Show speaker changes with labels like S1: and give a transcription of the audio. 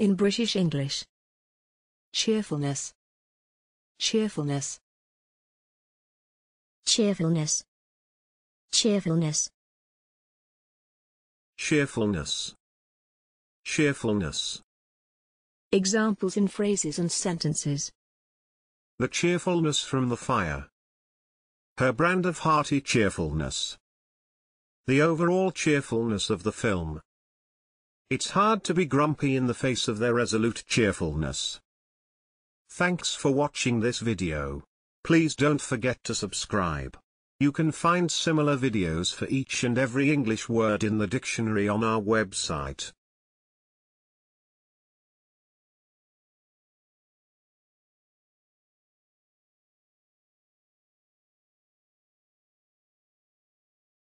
S1: in British English. Cheerfulness. Cheerfulness. Cheerfulness. Cheerfulness. Cheerfulness.
S2: Cheerfulness.
S3: Examples in phrases and sentences.
S2: The cheerfulness from the fire. Her brand of hearty cheerfulness. The overall cheerfulness of the film. It's hard to be grumpy in the face of their resolute cheerfulness. Thanks for watching this video. Please don't forget to subscribe. You can find similar videos for each and every English word in the dictionary on our website.